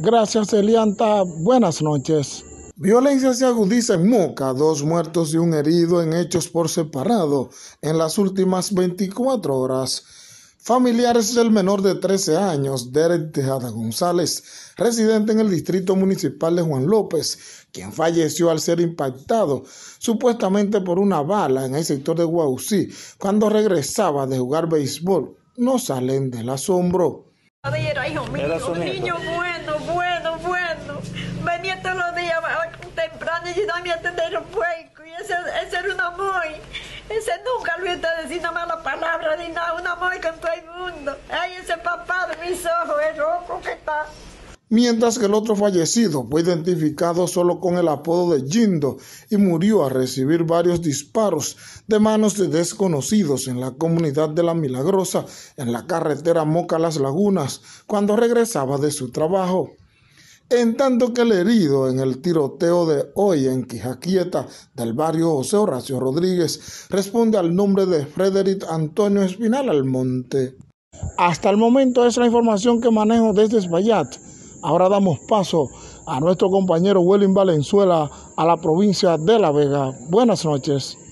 Gracias, Elianta. Buenas noches. Violencia se agudiza en Moca, dos muertos y un herido en hechos por separado en las últimas 24 horas. Familiares del menor de 13 años, Derek Tejada González, residente en el distrito municipal de Juan López, quien falleció al ser impactado supuestamente por una bala en el sector de Guaucí cuando regresaba de jugar béisbol, no salen del asombro hijo mío. niño bueno, bueno, bueno. Venía todos los días temprano y dame a tener un puerco. Y ese, era un amor. Ese nunca lo iba a decir una mala palabra ni nada. Un amor con todo el mundo. Ay, ese papá de mis ojos es mientras que el otro fallecido fue identificado solo con el apodo de Jindo y murió a recibir varios disparos de manos de desconocidos en la comunidad de La Milagrosa, en la carretera Moca Las Lagunas, cuando regresaba de su trabajo. En tanto que el herido en el tiroteo de hoy en Quijaquieta del barrio José Horacio Rodríguez responde al nombre de Frederick Antonio Espinal Almonte. Hasta el momento es la información que manejo desde Espaillat. Ahora damos paso a nuestro compañero Welling Valenzuela a la provincia de La Vega. Buenas noches.